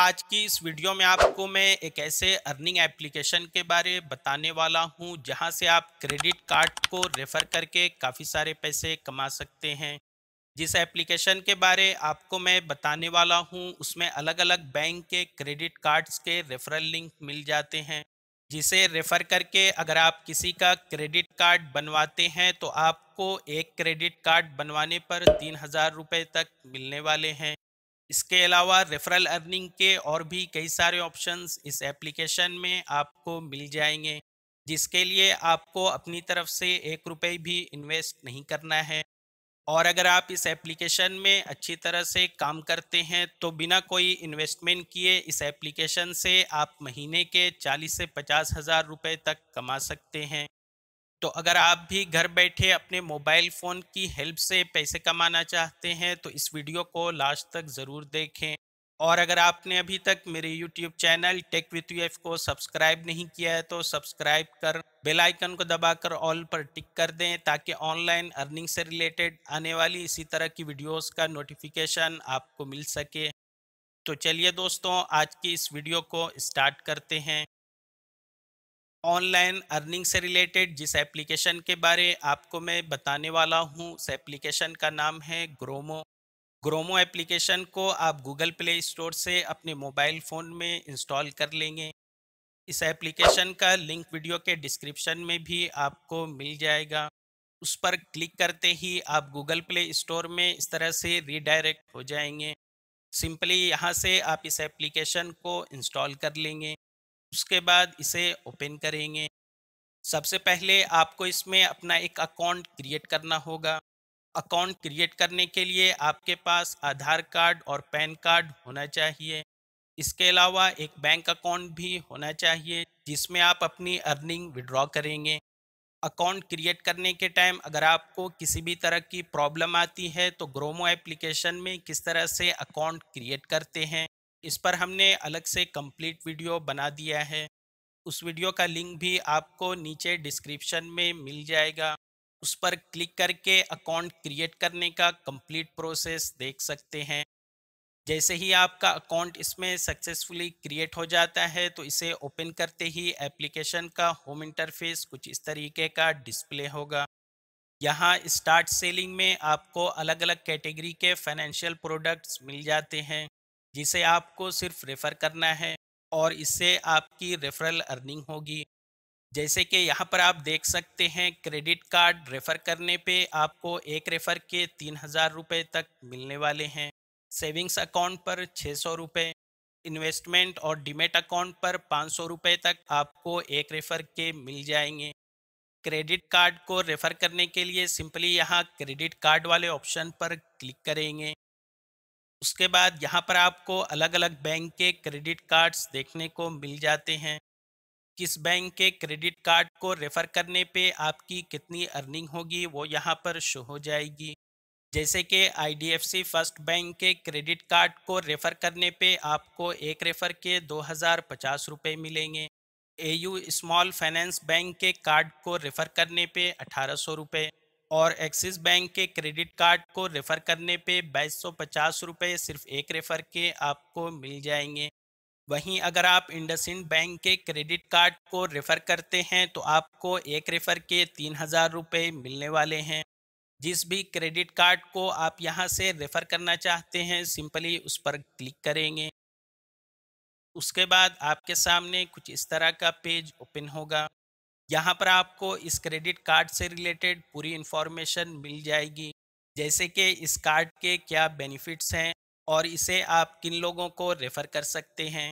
आज की इस वीडियो में आपको मैं एक ऐसे अर्निंग एप्लीकेशन के बारे बताने वाला हूं जहां से आप क्रेडिट कार्ड को रेफ़र करके काफ़ी सारे पैसे कमा सकते हैं जिस एप्लीकेशन के बारे आपको मैं बताने वाला हूं उसमें अलग अलग बैंक के क्रेडिट कार्ड्स के रेफरल लिंक मिल जाते हैं जिसे रेफ़र करके अगर आप किसी का क्रेडिट कार्ड बनवाते हैं तो आपको एक क्रेडिट कार्ड बनवाने पर तीन हज़ार रुपये तक मिलने वाले हैं इसके अलावा रेफरल अर्निंग के और भी कई सारे ऑप्शंस इस एप्लीकेशन में आपको मिल जाएंगे जिसके लिए आपको अपनी तरफ से एक रुपये भी इन्वेस्ट नहीं करना है और अगर आप इस एप्लीकेशन में अच्छी तरह से काम करते हैं तो बिना कोई इन्वेस्टमेंट किए इस एप्लीकेशन से आप महीने के चालीस से पचास हज़ार रुपये तक कमा सकते हैं तो अगर आप भी घर बैठे अपने मोबाइल फ़ोन की हेल्प से पैसे कमाना चाहते हैं तो इस वीडियो को लास्ट तक ज़रूर देखें और अगर आपने अभी तक मेरे YouTube channel tech with you को सब्सक्राइब नहीं किया है तो सब्सक्राइब कर बेल आइकन को दबाकर ऑल पर टिक कर दें ताकि ऑनलाइन अर्निंग से रिलेटेड आने वाली इसी तरह की वीडियोस का नोटिफिकेशन आपको मिल सके तो चलिए दोस्तों आज की इस वीडियो को स्टार्ट करते हैं ऑनलाइन अर्निंग से रिलेटेड जिस एप्लीकेशन के बारे आपको मैं बताने वाला हूँ उस एप्लीकेशन का नाम है ग्रोमो ग्रोमो एप्लीकेशन को आप गूगल प्ले स्टोर से अपने मोबाइल फ़ोन में इंस्टॉल कर लेंगे इस एप्लीकेशन का लिंक वीडियो के डिस्क्रिप्शन में भी आपको मिल जाएगा उस पर क्लिक करते ही आप गूगल प्ले स्टोर में इस तरह से रीडायरेक्ट हो जाएंगे सिंपली यहाँ से आप इस एप्लीकेशन को इंस्टॉल कर लेंगे उसके बाद इसे ओपन करेंगे सबसे पहले आपको इसमें अपना एक अकाउंट क्रिएट करना होगा अकाउंट क्रिएट करने के लिए आपके पास आधार कार्ड और पैन कार्ड होना चाहिए इसके अलावा एक बैंक अकाउंट भी होना चाहिए जिसमें आप अपनी अर्निंग विड्रॉ करेंगे अकाउंट क्रिएट करने के टाइम अगर आपको किसी भी तरह की प्रॉब्लम आती है तो ग्रोमो एप्लीकेशन में किस तरह से अकाउंट क्रिएट करते हैं इस पर हमने अलग से कंप्लीट वीडियो बना दिया है उस वीडियो का लिंक भी आपको नीचे डिस्क्रिप्शन में मिल जाएगा उस पर क्लिक करके अकाउंट क्रिएट करने का कंप्लीट प्रोसेस देख सकते हैं जैसे ही आपका अकाउंट इसमें सक्सेसफुली क्रिएट हो जाता है तो इसे ओपन करते ही एप्लीकेशन का होम इंटरफेस कुछ इस तरीके का डिस्प्ले होगा यहाँ स्टार्ट सेलिंग में आपको अलग अलग कैटेगरी के फाइनेंशियल प्रोडक्ट्स मिल जाते हैं जिसे आपको सिर्फ रेफ़र करना है और इससे आपकी रेफरल अर्निंग होगी जैसे कि यहाँ पर आप देख सकते हैं क्रेडिट कार्ड रेफ़र करने पे आपको एक रेफ़र के तीन हज़ार रुपये तक मिलने वाले हैं सेविंग्स अकाउंट पर छः सौ रुपये इन्वेस्टमेंट और डिमेट अकाउंट पर पाँच सौ रुपये तक आपको एक रेफ़र के मिल जाएंगे क्रेडिट कार्ड को रेफ़र करने के लिए सिंपली यहाँ क्रेडिट कार्ड वाले ऑप्शन पर क्लिक करेंगे उसके बाद यहाँ पर आपको अलग अलग बैंक के क्रेडिट कार्ड्स देखने को मिल जाते हैं किस बैंक के क्रेडिट कार्ड को रेफ़र करने पे आपकी कितनी अर्निंग होगी वो यहाँ पर शो हो जाएगी जैसे कि आईडीएफसी फर्स्ट बैंक के क्रेडिट कार्ड को रेफ़र करने पे आपको एक रेफ़र के दो हज़ार पचास रुपये मिलेंगे एयू स्मॉल फाइनेंस बैंक के कार्ड को रेफ़र करने पे अठारह सौ रुपये और एक्सिस बैंक के क्रेडिट कार्ड को रेफ़र करने पे बाईस सौ पचास रुपये सिर्फ एक रेफ़र के आपको मिल जाएंगे वहीं अगर आप इंडसिंड बैंक के क्रेडिट कार्ड को रेफ़र करते हैं तो आपको एक रेफ़र के तीन हज़ार रुपये मिलने वाले हैं जिस भी क्रेडिट कार्ड को आप यहां से रेफ़र करना चाहते हैं सिंपली उस पर क्लिक करेंगे उसके बाद आपके सामने कुछ इस तरह का पेज ओपन होगा यहाँ पर आपको इस क्रेडिट कार्ड से रिलेटेड पूरी इन्फॉर्मेशन मिल जाएगी जैसे कि इस कार्ड के क्या बेनिफिट्स हैं और इसे आप किन लोगों को रेफ़र कर सकते हैं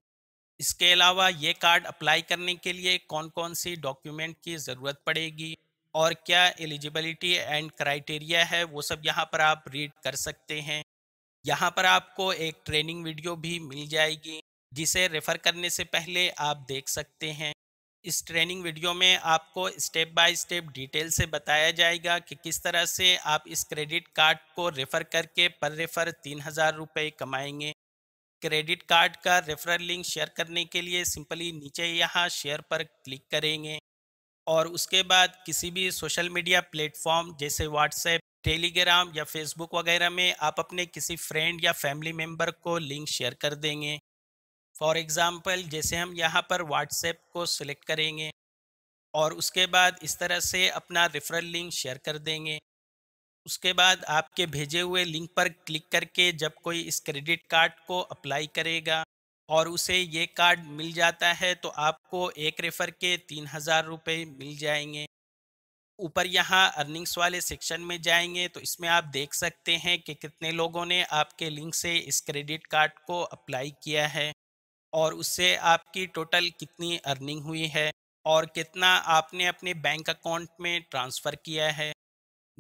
इसके अलावा ये कार्ड अप्लाई करने के लिए कौन कौन सी डॉक्यूमेंट की ज़रूरत पड़ेगी और क्या एलिजिबिलिटी एंड क्राइटेरिया है वो सब यहाँ पर आप रीड कर सकते हैं यहाँ पर आपको एक ट्रेनिंग वीडियो भी मिल जाएगी जिसे रेफ़र करने से पहले आप देख सकते हैं इस ट्रेनिंग वीडियो में आपको स्टेप बाय स्टेप डिटेल से बताया जाएगा कि किस तरह से आप इस क्रेडिट कार्ड को रेफ़र करके पर रेफ़र तीन हज़ार रुपये कमाएंगे क्रेडिट कार्ड का रेफरल लिंक शेयर करने के लिए सिंपली नीचे यहाँ शेयर पर क्लिक करेंगे और उसके बाद किसी भी सोशल मीडिया प्लेटफॉर्म जैसे व्हाट्सएप टेलीग्राम या फेसबुक वगैरह में आप अपने किसी फ्रेंड या फैमिली मेम्बर को लिंक शेयर कर देंगे फॉर एग्ज़ाम्पल जैसे हम यहाँ पर व्हाट्सएप को सिलेक्ट करेंगे और उसके बाद इस तरह से अपना रेफरल लिंक शेयर कर देंगे उसके बाद आपके भेजे हुए लिंक पर क्लिक करके जब कोई इस क्रेडिट कार्ड को अप्लाई करेगा और उसे ये कार्ड मिल जाता है तो आपको एक रेफ़र के तीन हज़ार रुपये मिल जाएंगे ऊपर यहाँ अर्निंग्स वाले सेक्शन में जाएंगे तो इसमें आप देख सकते हैं कि कितने लोगों ने आपके लिंक से इस क्रेडिट कार्ड को अप्लाई किया है और उससे आपकी टोटल कितनी अर्निंग हुई है और कितना आपने अपने बैंक अकाउंट में ट्रांसफ़र किया है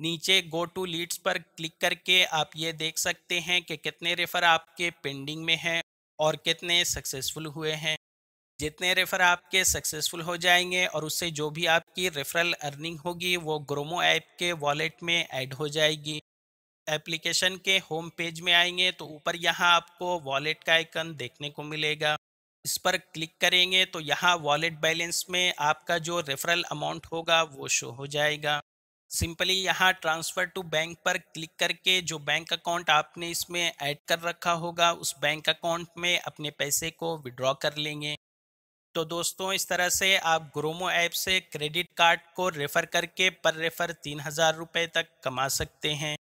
नीचे गो टू लीड्स पर क्लिक करके आप ये देख सकते हैं कि कितने रेफ़र आपके पेंडिंग में हैं और कितने सक्सेसफुल हुए हैं जितने रेफ़र आपके सक्सेसफुल हो जाएंगे और उससे जो भी आपकी रेफरल अर्निंग होगी वो ग्रोमो ऐप के वॉलेट में ऐड हो जाएगी एप्लीकेशन के होम पेज में आएंगे तो ऊपर यहाँ आपको वॉलेट का आइकन देखने को मिलेगा इस पर क्लिक करेंगे तो यहाँ वॉलेट बैलेंस में आपका जो रेफरल अमाउंट होगा वो शो हो जाएगा सिंपली यहाँ ट्रांसफ़र टू बैंक पर क्लिक करके जो बैंक अकाउंट आपने इसमें ऐड कर रखा होगा उस बैंक अकाउंट में अपने पैसे को विड्रॉ कर लेंगे तो दोस्तों इस तरह से आप ग्रोमो ऐप से क्रेडिट कार्ड को रेफ़र करके पर रेफ़र तीन हज़ार रुपये तक कमा सकते हैं